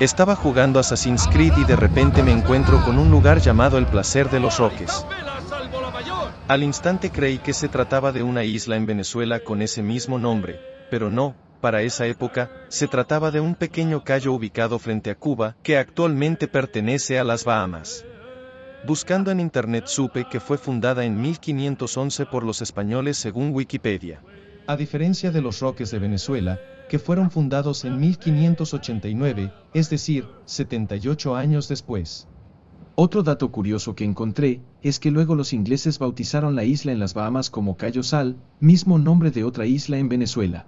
Estaba jugando Assassin's Creed y de repente me encuentro con un lugar llamado el placer de los roques. Al instante creí que se trataba de una isla en Venezuela con ese mismo nombre, pero no, para esa época, se trataba de un pequeño callo ubicado frente a Cuba, que actualmente pertenece a las Bahamas. Buscando en Internet supe que fue fundada en 1511 por los españoles según Wikipedia. A diferencia de los roques de Venezuela, que fueron fundados en 1589, es decir, 78 años después. Otro dato curioso que encontré es que luego los ingleses bautizaron la isla en las Bahamas como Cayo Sal, mismo nombre de otra isla en Venezuela.